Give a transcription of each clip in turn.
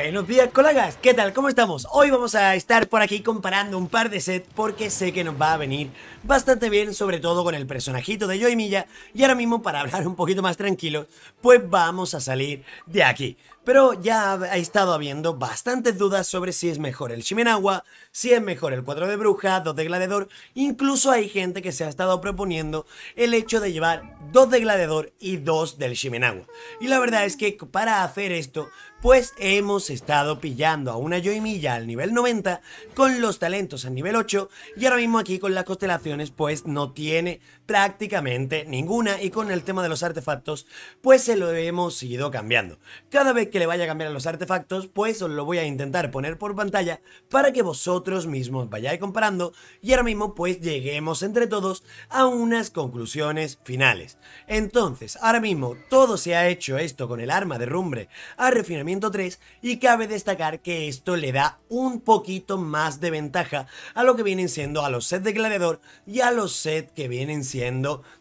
Buenos días colegas, ¿qué tal? ¿Cómo estamos? Hoy vamos a estar por aquí comparando un par de sets porque sé que nos va a venir bastante bien, sobre todo con el personajito de Joy Milla y ahora mismo para hablar un poquito más tranquilo, pues vamos a salir de aquí. Pero ya ha estado habiendo bastantes dudas sobre si es mejor el Shimenawa, si es mejor el cuadro de bruja, dos de gladiador. Incluso hay gente que se ha estado proponiendo el hecho de llevar dos de gladiador y dos del Shimenawa. Y la verdad es que para hacer esto, pues hemos estado pillando a una Yoimilla al nivel 90 con los talentos al nivel 8 y ahora mismo aquí con las constelaciones pues no tiene prácticamente ninguna y con el tema de los artefactos pues se lo hemos ido cambiando. Cada vez que le vaya a cambiar a los artefactos pues os lo voy a intentar poner por pantalla para que vosotros mismos vayáis comparando y ahora mismo pues lleguemos entre todos a unas conclusiones finales. Entonces ahora mismo todo se ha hecho esto con el arma de rumbre a refinamiento 3 y cabe destacar que esto le da un poquito más de ventaja a lo que vienen siendo a los sets de gladiador y a los sets que vienen siendo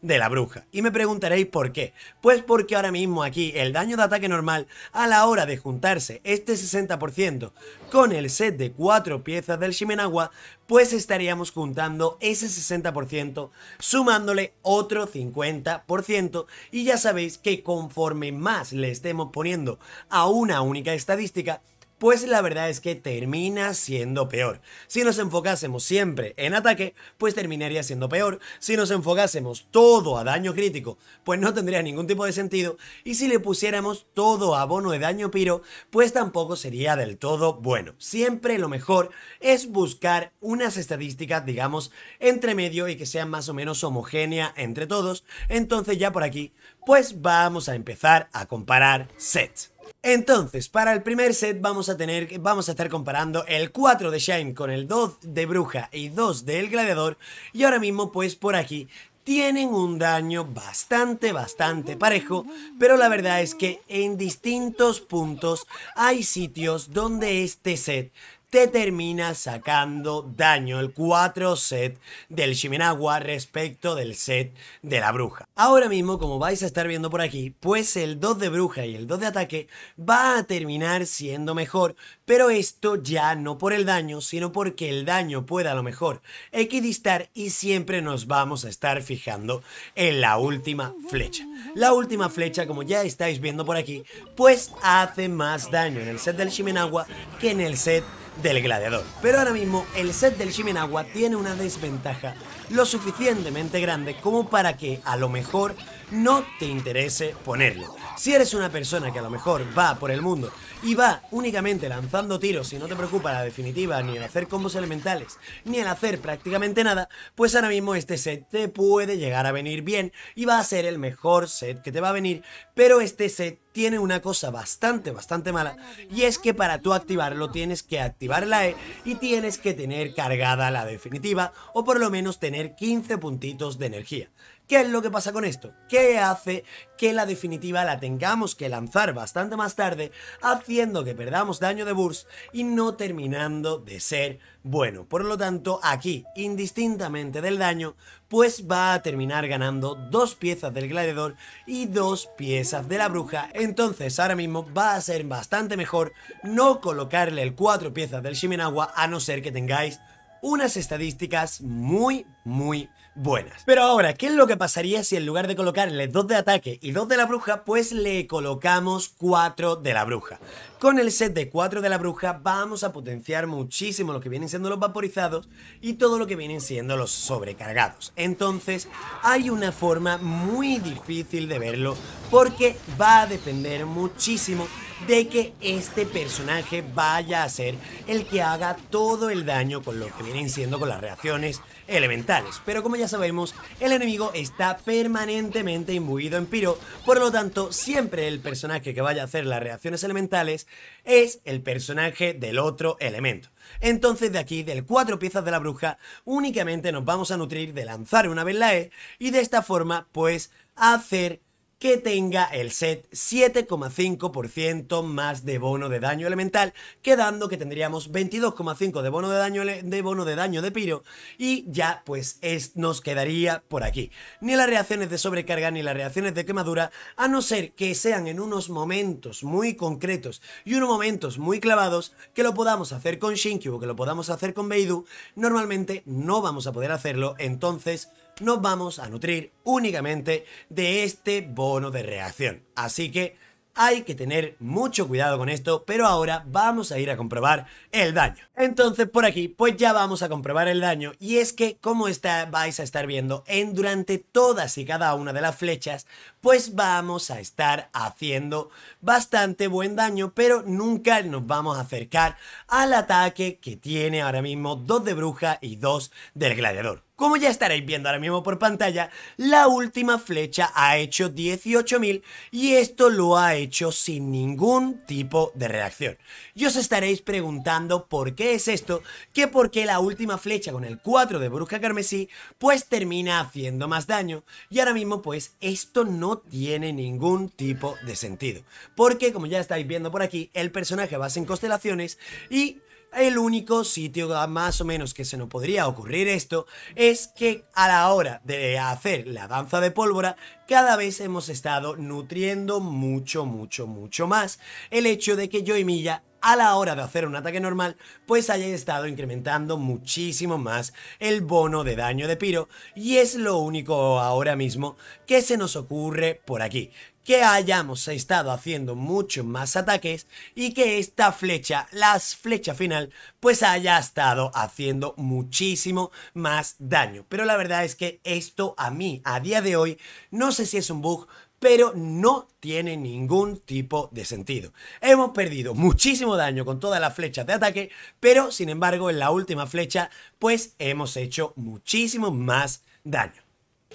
de la bruja. Y me preguntaréis por qué. Pues porque ahora mismo aquí el daño de ataque normal a la hora de juntarse este 60% con el set de 4 piezas del Shimenagua, pues estaríamos juntando ese 60% sumándole otro 50% y ya sabéis que conforme más le estemos poniendo a una única estadística, pues la verdad es que termina siendo peor. Si nos enfocásemos siempre en ataque, pues terminaría siendo peor. Si nos enfocásemos todo a daño crítico, pues no tendría ningún tipo de sentido. Y si le pusiéramos todo a bono de daño piro, pues tampoco sería del todo bueno. Siempre lo mejor es buscar unas estadísticas, digamos, entre medio y que sean más o menos homogénea entre todos. Entonces ya por aquí, pues vamos a empezar a comparar sets. Entonces, para el primer set vamos a tener, vamos a estar comparando el 4 de Shine con el 2 de Bruja y 2 del Gladiador y ahora mismo pues por aquí tienen un daño bastante, bastante parejo, pero la verdad es que en distintos puntos hay sitios donde este set te termina sacando daño el 4 set del Shimenagua respecto del set de la bruja. Ahora mismo, como vais a estar viendo por aquí, pues el 2 de bruja y el 2 de ataque va a terminar siendo mejor, pero esto ya no por el daño, sino porque el daño puede a lo mejor equidistar y siempre nos vamos a estar fijando en la última flecha. La última flecha, como ya estáis viendo por aquí, pues hace más daño en el set del Shimenagua que en el set del gladiador. Pero ahora mismo el set del Shimenawa tiene una desventaja lo suficientemente grande como para que a lo mejor no te interese ponerlo. Si eres una persona que a lo mejor va por el mundo y va únicamente lanzando tiros y no te preocupa la definitiva, ni el hacer combos elementales, ni el hacer prácticamente nada, pues ahora mismo este set te puede llegar a venir bien y va a ser el mejor set que te va a venir, pero este set tiene una cosa bastante, bastante mala y es que para tú activarlo tienes que activar activar la E y tienes que tener cargada la definitiva o por lo menos tener 15 puntitos de energía. ¿Qué es lo que pasa con esto? ¿Qué hace que la definitiva la tengamos que lanzar bastante más tarde, haciendo que perdamos daño de burst y no terminando de ser bueno? Por lo tanto, aquí, indistintamente del daño, pues va a terminar ganando dos piezas del gladiador y dos piezas de la bruja. Entonces, ahora mismo va a ser bastante mejor no colocarle el cuatro piezas del Shimenagua a no ser que tengáis unas estadísticas muy, muy buenas. Pero ahora, ¿qué es lo que pasaría si en lugar de colocarle 2 de ataque y dos de la bruja, pues le colocamos 4 de la bruja? Con el set de 4 de la bruja vamos a potenciar muchísimo lo que vienen siendo los vaporizados y todo lo que vienen siendo los sobrecargados. Entonces, hay una forma muy difícil de verlo porque va a depender muchísimo de que este personaje vaya a ser el que haga todo el daño con lo que vienen siendo con las reacciones elementales. Pero como ya sabemos, el enemigo está permanentemente imbuido en piro, por lo tanto, siempre el personaje que vaya a hacer las reacciones elementales es el personaje del otro elemento. Entonces de aquí, del cuatro piezas de la bruja, únicamente nos vamos a nutrir de lanzar una vez la E y de esta forma, pues, hacer que tenga el set 7,5% más de bono de daño elemental, quedando que tendríamos 22,5 de bono de daño de bono de daño de piro y ya pues es, nos quedaría por aquí. Ni las reacciones de sobrecarga ni las reacciones de quemadura, a no ser que sean en unos momentos muy concretos y unos momentos muy clavados que lo podamos hacer con Shinkyu o que lo podamos hacer con Beidou, normalmente no vamos a poder hacerlo, entonces nos vamos a nutrir únicamente de este bono de reacción. Así que hay que tener mucho cuidado con esto, pero ahora vamos a ir a comprobar el daño. Entonces por aquí, pues ya vamos a comprobar el daño y es que como está, vais a estar viendo en durante todas y cada una de las flechas, pues vamos a estar haciendo bastante buen daño, pero nunca nos vamos a acercar al ataque que tiene ahora mismo dos de bruja y dos del gladiador. Como ya estaréis viendo ahora mismo por pantalla, la última flecha ha hecho 18.000 y esto lo ha hecho sin ningún tipo de reacción. Y os estaréis preguntando por qué es esto, que por qué la última flecha con el 4 de Bruja Carmesí pues termina haciendo más daño y ahora mismo pues esto no tiene ningún tipo de sentido. Porque como ya estáis viendo por aquí, el personaje va sin constelaciones y el único sitio más o menos que se nos podría ocurrir esto es que a la hora de hacer la danza de pólvora, cada vez hemos estado nutriendo mucho, mucho, mucho más el hecho de que yo y Milla a la hora de hacer un ataque normal, pues haya estado incrementando muchísimo más el bono de daño de piro y es lo único ahora mismo que se nos ocurre por aquí que hayamos estado haciendo muchos más ataques y que esta flecha, la flecha final, pues haya estado haciendo muchísimo más daño. Pero la verdad es que esto a mí, a día de hoy, no sé si es un bug, pero no tiene ningún tipo de sentido. Hemos perdido muchísimo daño con todas las flechas de ataque, pero sin embargo en la última flecha pues hemos hecho muchísimo más daño.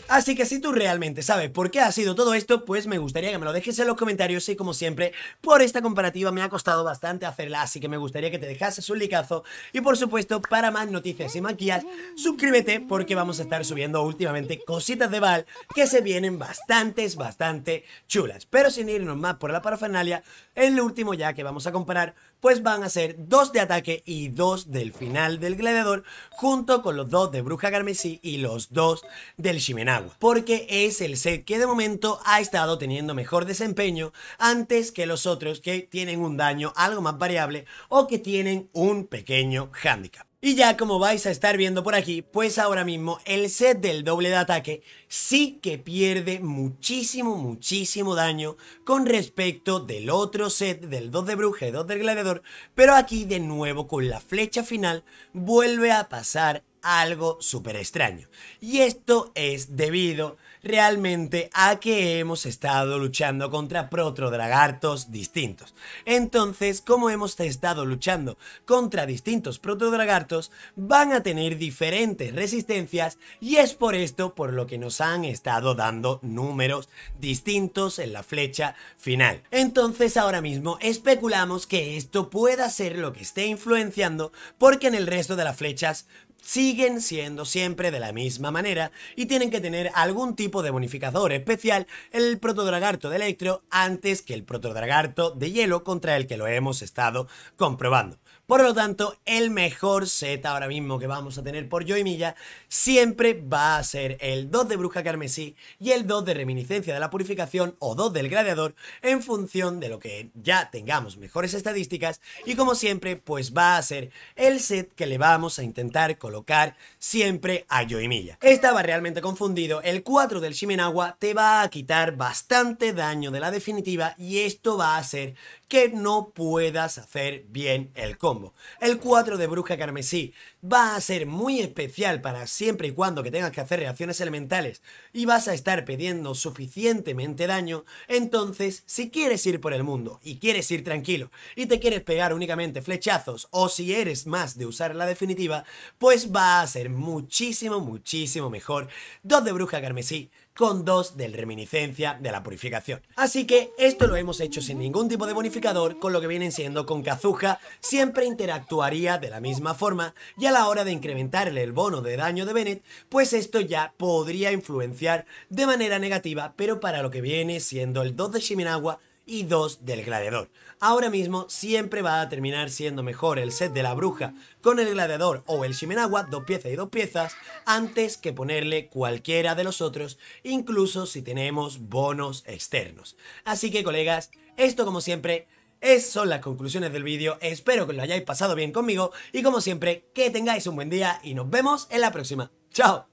Así que si tú realmente sabes por qué ha sido todo esto, pues me gustaría que me lo dejes en los comentarios y como siempre, por esta comparativa me ha costado bastante hacerla, así que me gustaría que te dejases un licazo y por supuesto, para más noticias y maquillas, suscríbete porque vamos a estar subiendo últimamente cositas de Val que se vienen bastantes, bastante chulas. Pero sin irnos más por la parafernalia, el último ya que vamos a comparar pues van a ser dos de ataque y dos del final del gladiador, junto con los dos de Bruja garmesí y los dos del Shimenawa, porque es el set que de momento ha estado teniendo mejor desempeño antes que los otros que tienen un daño algo más variable o que tienen un pequeño handicap. Y ya como vais a estar viendo por aquí, pues ahora mismo el set del doble de ataque sí que pierde muchísimo, muchísimo daño con respecto del otro set del 2 de bruja y 2 del gladiador, pero aquí de nuevo con la flecha final vuelve a pasar algo súper extraño. Y esto es debido realmente a que hemos estado luchando contra protodragartos distintos. Entonces, como hemos estado luchando contra distintos protodragartos, van a tener diferentes resistencias y es por esto por lo que nos han estado dando números distintos en la flecha final. Entonces, ahora mismo especulamos que esto pueda ser lo que esté influenciando porque en el resto de las flechas siguen siendo siempre de la misma manera y tienen que tener algún tipo de bonificador especial el protodragarto de electro antes que el protodragarto de hielo contra el que lo hemos estado comprobando. Por lo tanto, el mejor set ahora mismo que vamos a tener por Joy siempre va a ser el 2 de Bruja Carmesí y el 2 de Reminiscencia de la Purificación o 2 del Gladiador en función de lo que ya tengamos mejores estadísticas y como siempre, pues va a ser el set que le vamos a intentar colocar siempre a Joy Estaba realmente confundido, el 4 del Shimenawa te va a quitar bastante daño de la definitiva y esto va a ser que no puedas hacer bien el combo. El 4 de Bruja Carmesí va a ser muy especial para siempre y cuando que tengas que hacer reacciones elementales y vas a estar pidiendo suficientemente daño, entonces si quieres ir por el mundo y quieres ir tranquilo y te quieres pegar únicamente flechazos o si eres más de usar la definitiva, pues va a ser muchísimo, muchísimo mejor. 2 de Bruja Carmesí con 2 del reminiscencia de la purificación. Así que esto lo hemos hecho sin ningún tipo de bonificador, con lo que vienen siendo con Kazuha, siempre interactuaría de la misma forma y a la hora de incrementarle el bono de daño de Bennett, pues esto ya podría influenciar de manera negativa, pero para lo que viene siendo el 2 de Shiminawa y dos del gladiador. Ahora mismo siempre va a terminar siendo mejor el set de la bruja con el gladiador o el Shimenawa, dos piezas y dos piezas, antes que ponerle cualquiera de los otros, incluso si tenemos bonos externos. Así que colegas, esto como siempre... Es, son las conclusiones del vídeo, espero que lo hayáis pasado bien conmigo y como siempre, que tengáis un buen día y nos vemos en la próxima. ¡Chao!